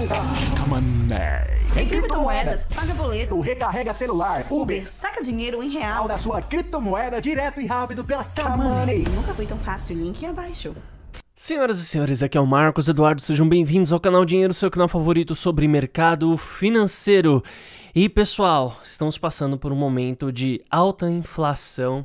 anda. em criptomoedas, paga boleto, recarrega celular, Uber, Uber, saca dinheiro em real da sua criptomoeda direto e rápido pela Kamanei. Nunca foi tão fácil, link abaixo. Senhoras e senhores, aqui é o Marcos Eduardo, sejam bem-vindos ao canal Dinheiro, seu canal favorito sobre mercado financeiro. E pessoal, estamos passando por um momento de alta inflação,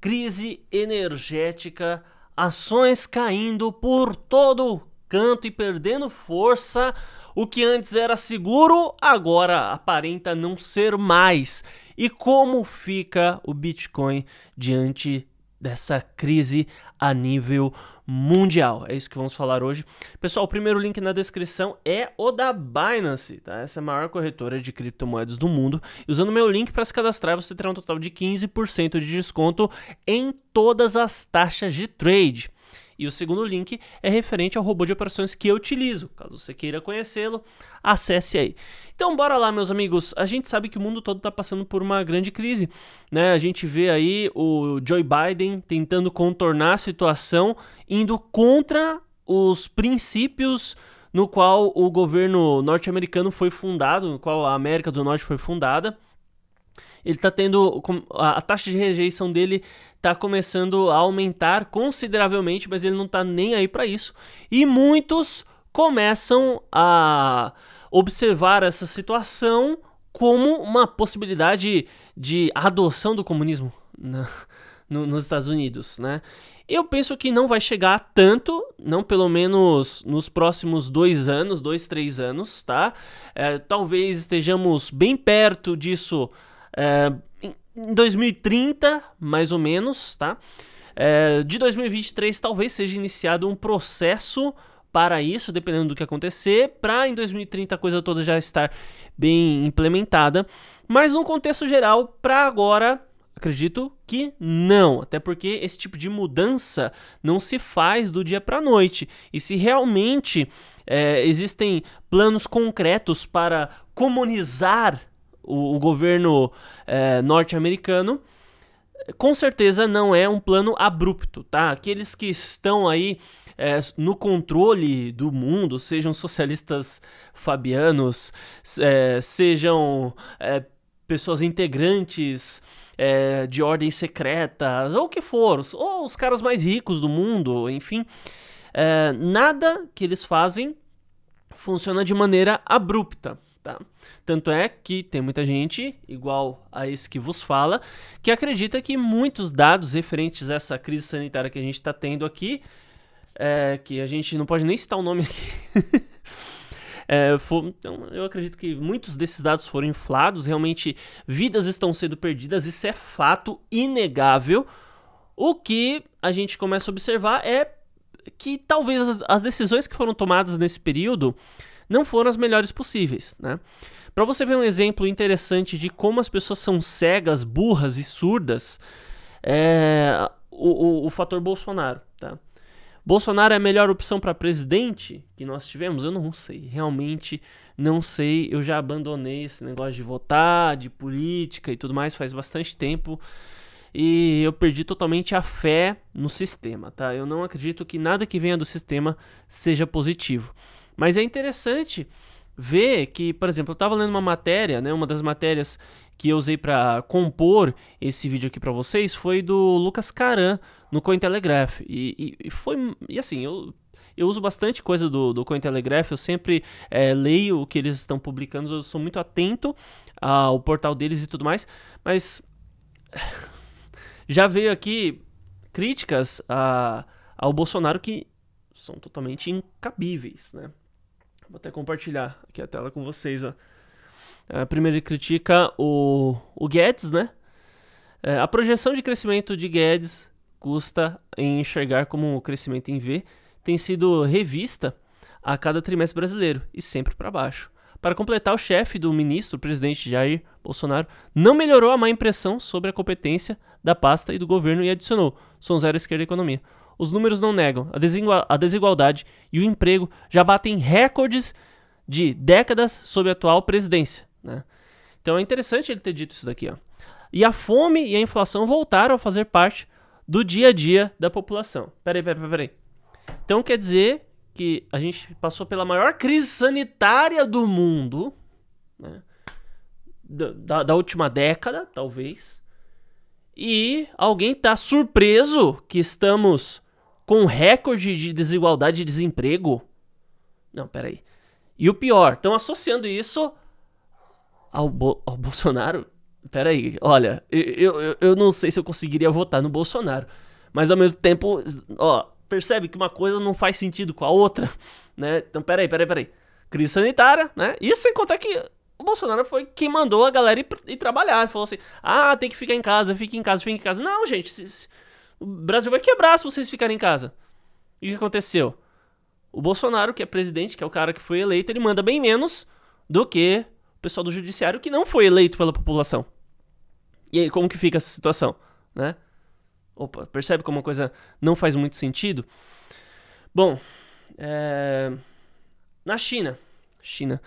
crise energética, ações caindo por todo canto e perdendo força o que antes era seguro, agora aparenta não ser mais. E como fica o Bitcoin diante dessa crise a nível mundial. É isso que vamos falar hoje. Pessoal, o primeiro link na descrição é o da Binance, tá? Essa é a maior corretora de criptomoedas do mundo. E usando meu link para se cadastrar, você terá um total de 15% de desconto em todas as taxas de trade. E o segundo link é referente ao robô de operações que eu utilizo. Caso você queira conhecê-lo, acesse aí. Então bora lá, meus amigos. A gente sabe que o mundo todo está passando por uma grande crise, né? A gente vê aí o Joe Biden tentando contornar a situação, indo contra os princípios no qual o governo norte-americano foi fundado, no qual a América do Norte foi fundada ele tá tendo. A taxa de rejeição dele tá começando a aumentar consideravelmente, mas ele não tá nem aí para isso. E muitos começam a observar essa situação como uma possibilidade de adoção do comunismo na, no, nos Estados Unidos, né? Eu penso que não vai chegar tanto, não pelo menos nos próximos dois anos, dois, três anos, tá? É, talvez estejamos bem perto disso ah, em 2030, mais ou menos, tá? É, de 2023 talvez seja iniciado um processo para isso, dependendo do que acontecer, para em 2030 a coisa toda já estar bem implementada. Mas no contexto geral, para agora, acredito que não, até porque esse tipo de mudança não se faz do dia para a noite. E se realmente é, existem planos concretos para comunizar o, o governo é, norte-americano, com certeza não é um plano abrupto, tá? Aqueles que estão aí é, no controle do mundo, sejam socialistas fabianos, é, sejam é, pessoas integrantes é, de ordens secretas, ou o que for, ou os caras mais ricos do mundo, enfim, é, nada que eles fazem funciona de maneira abrupta. Tá? Tanto é que tem muita gente, igual a esse que vos fala, que acredita que muitos dados referentes a essa crise sanitária que a gente está tendo aqui, é, que a gente não pode nem citar o nome aqui. é, for, então, eu acredito que muitos desses dados foram inflados, realmente vidas estão sendo perdidas, isso é fato inegável. O que a gente começa a observar é que talvez as, as decisões que foram tomadas nesse período não foram as melhores possíveis, né? Para você ver um exemplo interessante de como as pessoas são cegas, burras e surdas, é o, o, o fator Bolsonaro, tá? Bolsonaro é a melhor opção para presidente que nós tivemos? Eu não sei, realmente não sei. Eu já abandonei esse negócio de votar, de política e tudo mais faz bastante tempo. E eu perdi totalmente a fé no sistema, tá? Eu não acredito que nada que venha do sistema seja positivo. Mas é interessante ver que, por exemplo, eu estava lendo uma matéria, né, uma das matérias que eu usei para compor esse vídeo aqui para vocês foi do Lucas Caran no Cointelegraph. E, e, e foi. E assim, eu eu uso bastante coisa do, do Cointelegraph, eu sempre é, leio o que eles estão publicando, eu sou muito atento ao portal deles e tudo mais, mas já veio aqui críticas a, ao Bolsonaro que são totalmente incabíveis, né? Vou até compartilhar aqui a tela com vocês, ó. A é, primeira critica o, o Guedes, né? É, a projeção de crescimento de Guedes custa em enxergar como o crescimento em V tem sido revista a cada trimestre brasileiro e sempre para baixo. Para completar, o chefe do ministro, o presidente Jair Bolsonaro, não melhorou a má impressão sobre a competência da pasta e do governo e adicionou: zero Esquerda e Economia os números não negam. A desigualdade e o emprego já batem recordes de décadas sob a atual presidência. Né? Então é interessante ele ter dito isso daqui. Ó. E a fome e a inflação voltaram a fazer parte do dia a dia da população. Peraí, peraí, peraí. Então quer dizer que a gente passou pela maior crise sanitária do mundo, né? da, da última década, talvez. E alguém está surpreso que estamos com recorde de desigualdade e desemprego. Não, peraí. E o pior, estão associando isso ao, Bo ao Bolsonaro. Peraí, olha, eu, eu, eu não sei se eu conseguiria votar no Bolsonaro. Mas ao mesmo tempo, ó, percebe que uma coisa não faz sentido com a outra, né? Então, peraí, peraí, peraí. Crise sanitária, né? Isso sem contar que o Bolsonaro foi quem mandou a galera ir, ir trabalhar. Ele falou assim: ah, tem que ficar em casa, fique em casa, fique em casa. Não, gente, se, o Brasil vai quebrar se vocês ficarem em casa. E o que aconteceu? O Bolsonaro, que é presidente, que é o cara que foi eleito, ele manda bem menos do que o pessoal do judiciário que não foi eleito pela população. E aí, como que fica essa situação, né? Opa, percebe como uma coisa não faz muito sentido? Bom, é... na China, China,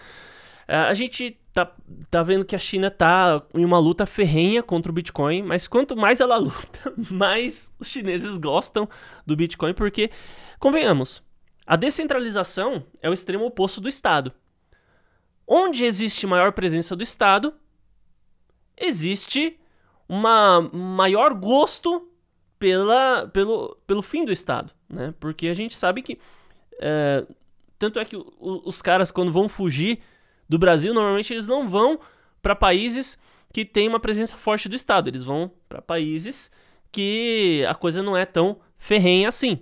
eh, a gente tá, tá vendo que a China tá em uma luta ferrenha contra o Bitcoin, mas quanto mais ela luta, mais os chineses gostam do Bitcoin, porque, convenhamos, a descentralização é o extremo oposto do Estado. Onde existe maior presença do Estado, existe uma maior gosto pela, pelo, pelo fim do Estado, né? Porque a gente sabe que... É, tanto é que os caras, quando vão fugir do Brasil, normalmente eles não vão para países que têm uma presença forte do Estado. Eles vão para países que a coisa não é tão ferrenha assim.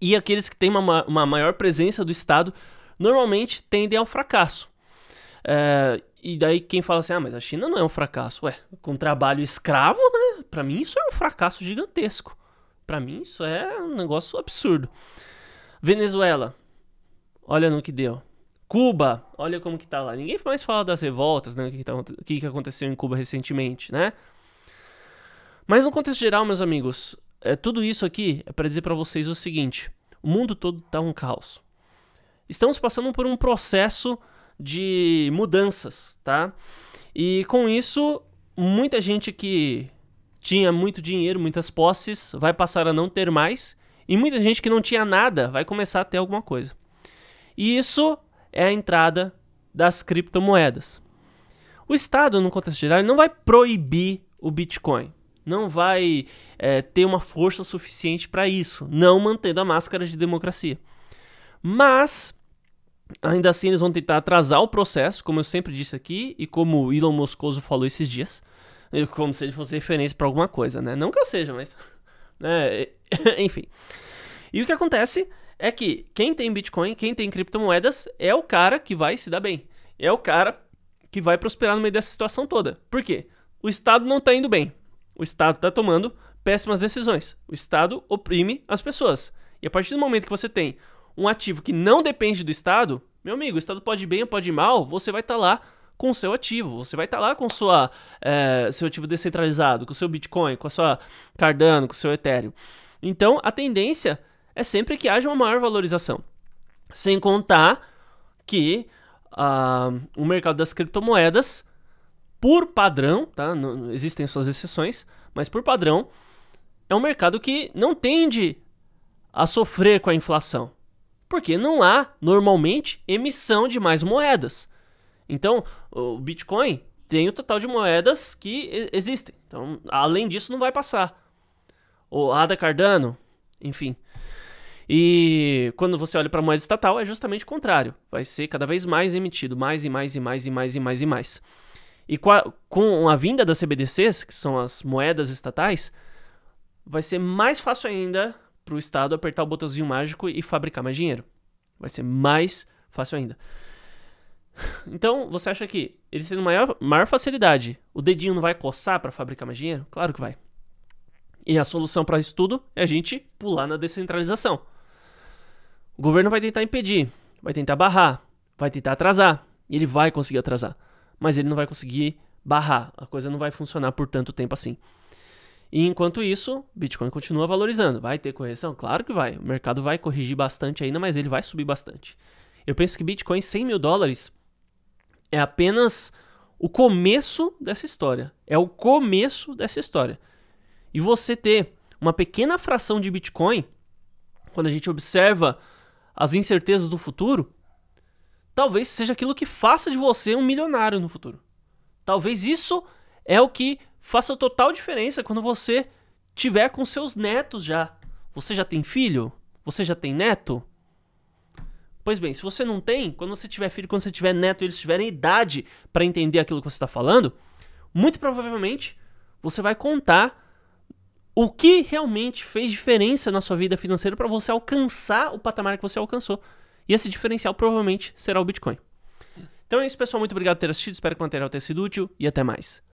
E aqueles que têm uma, uma maior presença do Estado normalmente tendem ao fracasso. É, e daí quem fala assim, ah, mas a China não é um fracasso. Ué, com trabalho escravo, né? Pra mim isso é um fracasso gigantesco. Para mim isso é um negócio absurdo. Venezuela, olha no que deu. Cuba, olha como que tá lá. Ninguém mais fala das revoltas, né? O que, tá que, tá, o que aconteceu em Cuba recentemente, né? Mas no contexto geral, meus amigos, é, tudo isso aqui é para dizer para vocês o seguinte: o mundo todo tá um caos. Estamos passando por um processo de mudanças, tá? E com isso, muita gente que tinha muito dinheiro, muitas posses, vai passar a não ter mais, e muita gente que não tinha nada vai começar a ter alguma coisa. E isso é a entrada das criptomoedas. O Estado, no contexto geral, não vai proibir o Bitcoin. Não vai é, ter uma força suficiente para isso, não mantendo a máscara de democracia. Mas, ainda assim, eles vão tentar atrasar o processo, como eu sempre disse aqui e como o Elon Moscoso falou esses dias. Como se ele fosse referência para alguma coisa, né? Não que eu seja, mas. Né? Enfim. E o que acontece é que quem tem Bitcoin, quem tem criptomoedas, é o cara que vai se dar bem. É o cara que vai prosperar no meio dessa situação toda. Por quê? O Estado não está indo bem. O Estado está tomando péssimas decisões. O Estado oprime as pessoas. E a partir do momento que você tem um ativo que não depende do Estado, meu amigo, o Estado pode ir bem ou pode ir mal, você vai estar tá lá com o seu ativo. Você vai estar tá lá com sua, é, seu ativo descentralizado, com o seu Bitcoin, com a sua Cardano, com o seu Ethereum. Então, a tendência é sempre que haja uma maior valorização. Sem contar que uh, o mercado das criptomoedas, por padrão, tá? Não, existem suas exceções, mas por padrão, é um mercado que não tende a sofrer com a inflação. Porque não há, normalmente, emissão de mais moedas. Então, o Bitcoin tem o total de moedas que existem. Então, além disso, não vai passar. O Ada Cardano, enfim. E quando você olha para moeda estatal, é justamente o contrário. Vai ser cada vez mais emitido, mais e mais e mais e mais e mais e mais. E com a vinda das CBDCs, que são as moedas estatais, vai ser mais fácil ainda para o Estado apertar o botãozinho mágico e fabricar mais dinheiro. Vai ser mais fácil ainda. Então, você acha que eles tendo maior, maior facilidade, o dedinho não vai coçar para fabricar mais dinheiro? Claro que vai. E a solução para isso tudo é a gente pular na descentralização. O governo vai tentar impedir, vai tentar barrar, vai tentar atrasar. E ele vai conseguir atrasar. Mas ele não vai conseguir barrar. A coisa não vai funcionar por tanto tempo assim. E enquanto isso, Bitcoin continua valorizando. Vai ter correção? Claro que vai. O mercado vai corrigir bastante ainda, mas ele vai subir bastante. Eu penso que Bitcoin 100 mil dólares é apenas o começo dessa história. É o começo dessa história. E você ter uma pequena fração de Bitcoin, quando a gente observa as incertezas do futuro, talvez seja aquilo que faça de você um milionário no futuro. Talvez isso é o que faça total diferença quando você tiver com seus netos já. Você já tem filho? Você já tem neto? Pois bem, se você não tem, quando você tiver filho, quando você tiver neto e eles tiverem idade para entender aquilo que você está falando, muito provavelmente você vai contar o que realmente fez diferença na sua vida financeira para você alcançar o patamar que você alcançou. E esse diferencial provavelmente será o Bitcoin. Então é isso, pessoal. Muito obrigado por ter assistido. Espero que o material tenha sido útil e até mais.